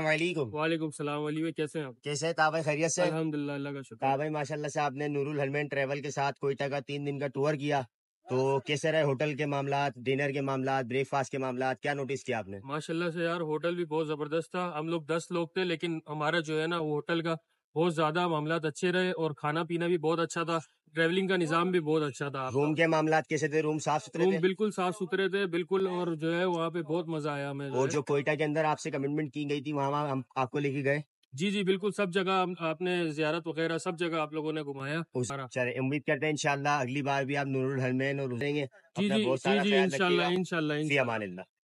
वालेकुम सलाम कैसे हैं आप कैसे है से अल्हम्दुलिल्लाह अल्लाह का शुक्र माशाल्लाह से आपने नूरुल हलमैन ट्रेवल के साथ कोयटा का तीन दिन का टूर किया तो हाँ। कैसे रहे होटल के मामला डिनर के मामला ब्रेकफास्ट के मामला क्या नोटिस किया आपने माशाल्लाह से यार होटल भी बहुत जबरदस्त था हम लोग दस लोग थे लेकिन हमारा जो है ना वो होटल का बहुत ज्यादा मामला अच्छे रहे और खाना पीना भी बहुत अच्छा था ट्रेवलिंग का निज़ाम भी बहुत अच्छा था रूम के मामला कैसे थे रूम साफ सुथरे रूम बिल्कुल साफ सुथरे थे बिल्कुल और जो है वहाँ पे बहुत मजा आया हमें और जो कोयटा के अंदर आपसे कमिटमेंट की गई थी वहाँ हम आपको लेके गए जी जी बिल्कुल सब जगह आपने जियारत वगैरह सब जगह आप लोगों ने घुमाया चले उम्मीद करते हैं इनशाला अगली बार भी आप नूरुल हलमैन और जी जी जी जी